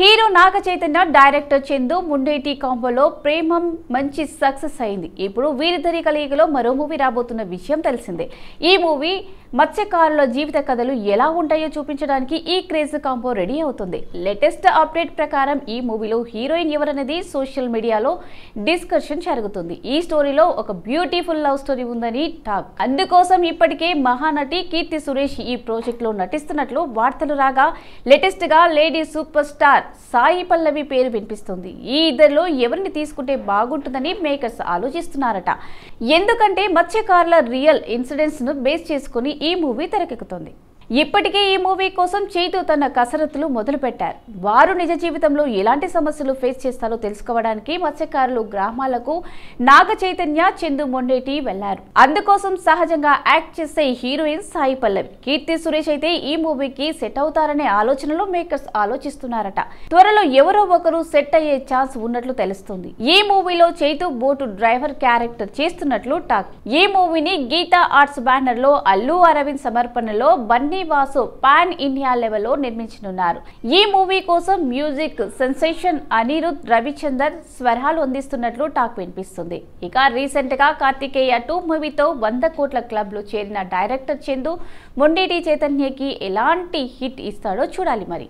hero Naga Chaitanya director Chandu Mondeti కాంబోలో ప్రేమం మంచి success అయింది ఇప్పుడు వీరిద్దరి కలియుగలో మరో మూవీ రాబోతున్న విషయం తెలిసిందే ఈ మూవీ మత్స్యకారుల జీవిత కథలు ఎలా ఉంటాయో చూపించడానికి ఈ క్రేజ్ కాంబో రెడీ అవుతుంది లేటెస్ట్ అప్డేట్ ప్రకారం ఈ మూవీలో హీరోయిన్ ఎవరనేది సోషల్ మీడియాలో డిస్కషన్ జరుగుతుంది ఈ స్టోరీలో ఒక బ్యూటిఫుల్ లవ్ స్టోరీ ఉందని టాక్ అందుకోసం ఇప్పటికే మహానటి కీర్తి సురేష్ ఈ ప్రాజెక్ట్లో నటిస్తున్నట్లు వార్తలు రాగా లేటెస్ట్గా lady super star Sai Pallavi పేరు వినిపిస్తుంది ఈ ఇద్దరిలో ఎవరిని తీసుకుంటే బాగుంటుందని మేకర్స్ ఆలోచిస్తున్నారట ఎందుకంటే మత్స్యకారుల రియల్ ఇన్సిడెంట్స్ను బేస్ చేసుకుని ఈ మూవీ తెరకెక్కుతుంది ఇప్పటికే ఈ మూవీ కోసం చేతు తన కసరత్తులు మొదలుపెట్టారు వారు నిజ జీవితంలో ఎలాంటి సమస్యలు ఫేస్ చేస్తారో తెలుసుకోవడానికి మత్స్యకారులు గ్రామాలకు నాగ చైతన్య చందు మొండేటి వెళ్లారు అందుకోసం సహజంగా యాక్ట్ చేసే హీరోయిన్ సాయి పల్లవి కీర్తి సురేష్ అయితే ఈ మూవీకి సెట్ అవుతారనే ఆలోచనలో మేకర్స్ ఆలోచిస్తున్నారట త్వరలో ఎవరో ఒకరు సెట్ అయ్యే ఛాన్స్ ఉన్నట్లు తెలుస్తుంది ఈ మూవీలో చైతు బోటు డ్రైవర్ క్యారెక్టర్ చేస్తున్నట్లు టాక్ ఈ మూవీని గీతా ఆర్ట్స్ బ్యానర్ లో అల్లు అరవింద్ సమర్పణలో బన్నీ బన్నీ వాసు పాన్ ఇండియా లెవెల్లో నిర్మించనున్నారు ఈ మూవీ కోసం మ్యూజిక్ సెన్సేషన్ అనిరుద్ రవిచందర్ స్వరాలు అందిస్తున్నట్లు టాక్ వినిపిస్తుంది ఇక రీసెంట్ గా కార్తికేయ టూ మూవీతో వంద కోట్ల క్లబ్ లో చేరిన డైరెక్టర్ చందు మొండేటి చైతన్యకి ఎలాంటి హిట్ ఇస్తాడో చూడాలి మరి